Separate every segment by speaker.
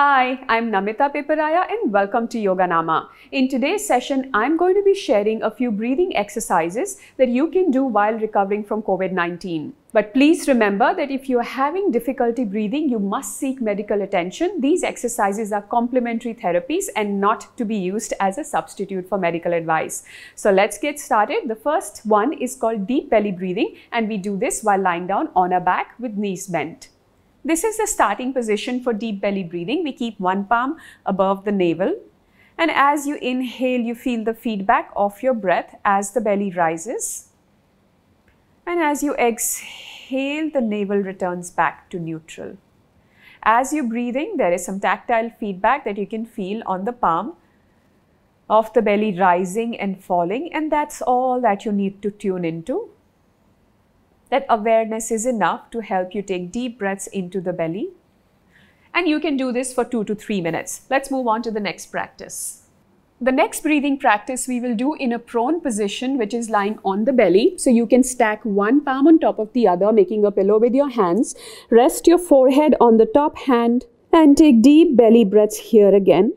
Speaker 1: Hi, I'm Namita Peparaya and welcome to Yoga Nama. In today's session, I'm going to be sharing a few breathing exercises that you can do while recovering from COVID-19. But please remember that if you're having difficulty breathing, you must seek medical attention. These exercises are complementary therapies and not to be used as a substitute for medical advice. So let's get started. The first one is called deep belly breathing and we do this while lying down on our back with knees bent. This is the starting position for deep belly breathing. We keep one palm above the navel. And as you inhale, you feel the feedback of your breath as the belly rises. And as you exhale, the navel returns back to neutral. As you're breathing, there is some tactile feedback that you can feel on the palm of the belly rising and falling. And that's all that you need to tune into that awareness is enough to help you take deep breaths into the belly. And you can do this for two to three minutes. Let's move on to the next practice. The next breathing practice we will do in a prone position, which is lying on the belly. So you can stack one palm on top of the other, making a pillow with your hands. Rest your forehead on the top hand and take deep belly breaths here again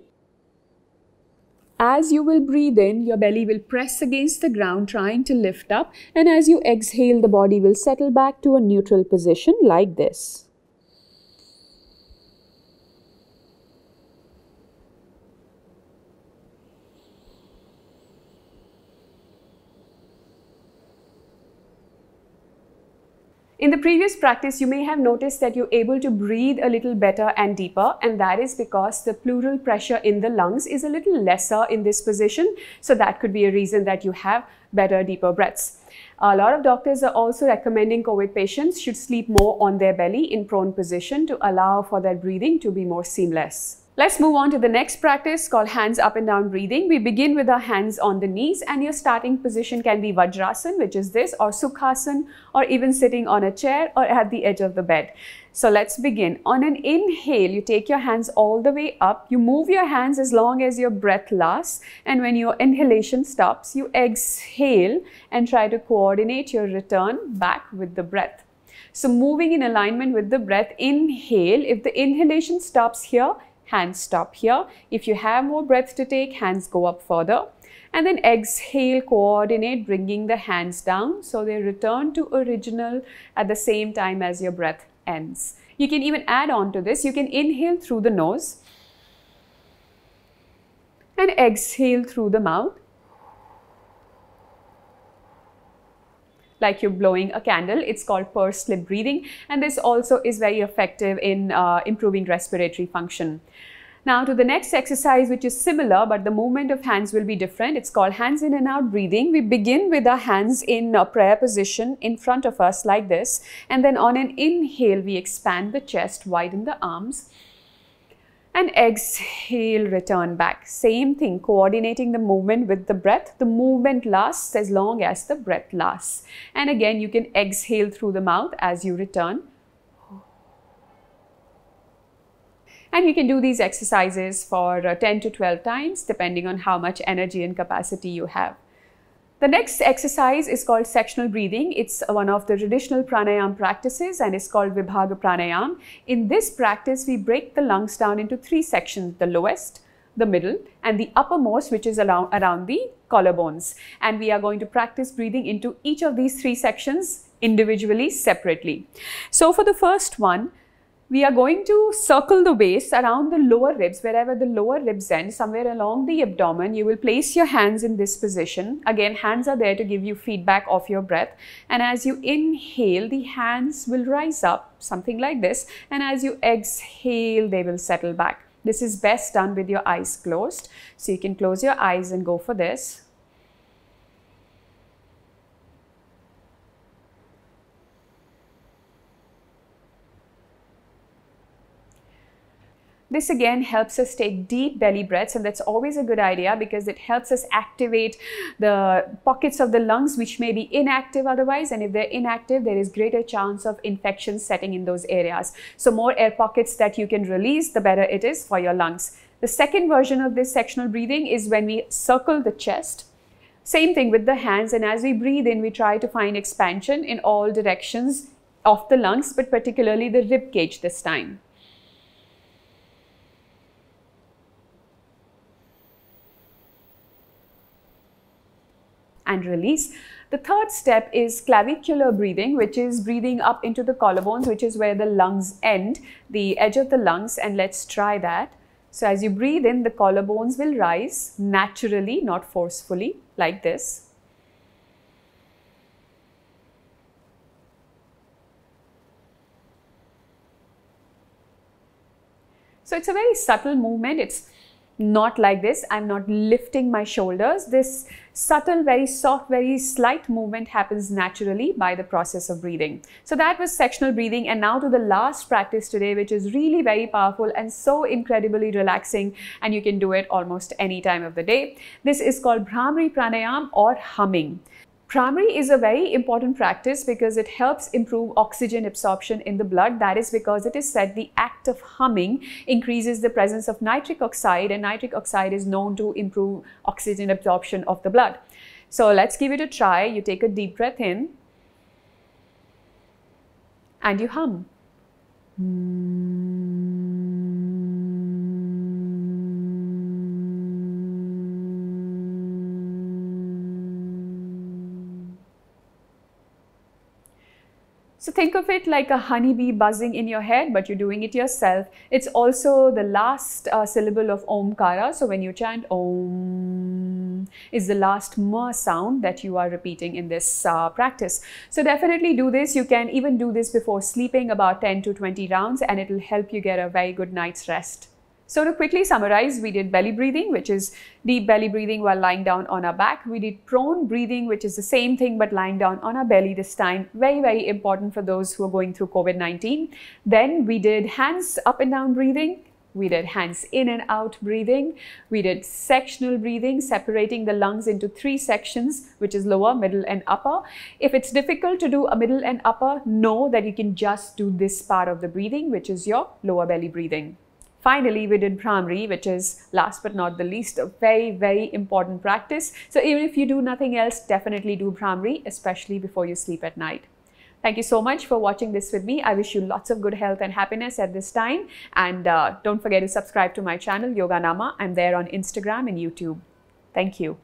Speaker 1: as you will breathe in, your belly will press against the ground trying to lift up and as you exhale, the body will settle back to a neutral position like this. In the previous practice, you may have noticed that you're able to breathe a little better and deeper, and that is because the pleural pressure in the lungs is a little lesser in this position. So that could be a reason that you have better, deeper breaths. A lot of doctors are also recommending COVID patients should sleep more on their belly in prone position to allow for their breathing to be more seamless. Let's move on to the next practice called hands up and down breathing. We begin with our hands on the knees and your starting position can be Vajrasan, which is this, or Sukhasan, or even sitting on a chair or at the edge of the bed. So let's begin. On an inhale, you take your hands all the way up. You move your hands as long as your breath lasts. And when your inhalation stops, you exhale and try to coordinate your return back with the breath. So moving in alignment with the breath, inhale. If the inhalation stops here, hands stop here. If you have more breath to take, hands go up further. And then exhale, coordinate, bringing the hands down so they return to original at the same time as your breath ends. You can even add on to this. You can inhale through the nose and exhale through the mouth like you're blowing a candle. It's called per slip breathing and this also is very effective in uh, improving respiratory function. Now to the next exercise which is similar but the movement of hands will be different. It's called hands in and out breathing. We begin with our hands in a prayer position in front of us like this and then on an inhale we expand the chest, widen the arms and exhale, return back. Same thing, coordinating the movement with the breath. The movement lasts as long as the breath lasts. And again, you can exhale through the mouth as you return. And you can do these exercises for uh, 10 to 12 times, depending on how much energy and capacity you have. The next exercise is called sectional breathing. It's one of the traditional pranayam practices and is called Vibhaga Pranayam. In this practice, we break the lungs down into three sections, the lowest, the middle and the uppermost which is around, around the collarbones. And we are going to practice breathing into each of these three sections individually separately. So for the first one, we are going to circle the waist around the lower ribs, wherever the lower ribs end, somewhere along the abdomen. You will place your hands in this position. Again, hands are there to give you feedback of your breath. And as you inhale, the hands will rise up, something like this. And as you exhale, they will settle back. This is best done with your eyes closed. So you can close your eyes and go for this. This again helps us take deep belly breaths and that's always a good idea because it helps us activate the pockets of the lungs which may be inactive otherwise and if they're inactive there is greater chance of infection setting in those areas. So more air pockets that you can release the better it is for your lungs. The second version of this sectional breathing is when we circle the chest same thing with the hands and as we breathe in we try to find expansion in all directions of the lungs but particularly the rib cage this time. and release. The third step is clavicular breathing, which is breathing up into the collarbones, which is where the lungs end, the edge of the lungs, and let's try that. So as you breathe in, the collarbones will rise naturally, not forcefully, like this. So it's a very subtle movement. It's not like this. I'm not lifting my shoulders. This subtle, very soft, very slight movement happens naturally by the process of breathing. So that was sectional breathing. And now to the last practice today, which is really very powerful and so incredibly relaxing. And you can do it almost any time of the day. This is called Brahmari Pranayam or humming. Primary is a very important practice because it helps improve oxygen absorption in the blood. That is because it is said the act of humming increases the presence of nitric oxide and nitric oxide is known to improve oxygen absorption of the blood. So let's give it a try. You take a deep breath in and you hum. Mm. So think of it like a honeybee buzzing in your head, but you're doing it yourself. It's also the last uh, syllable of Omkara. So when you chant Om, is the last ma sound that you are repeating in this uh, practice. So definitely do this. You can even do this before sleeping about 10 to 20 rounds and it will help you get a very good night's rest. So to quickly summarize, we did belly breathing, which is deep belly breathing while lying down on our back. We did prone breathing, which is the same thing but lying down on our belly this time. Very, very important for those who are going through COVID-19. Then we did hands up and down breathing. We did hands in and out breathing. We did sectional breathing, separating the lungs into three sections, which is lower, middle, and upper. If it's difficult to do a middle and upper, know that you can just do this part of the breathing, which is your lower belly breathing. Finally, we did Brahmari, which is last but not the least, a very, very important practice. So even if you do nothing else, definitely do Brahmari, especially before you sleep at night. Thank you so much for watching this with me. I wish you lots of good health and happiness at this time. And uh, don't forget to subscribe to my channel, Yoga Nama. I'm there on Instagram and YouTube. Thank you.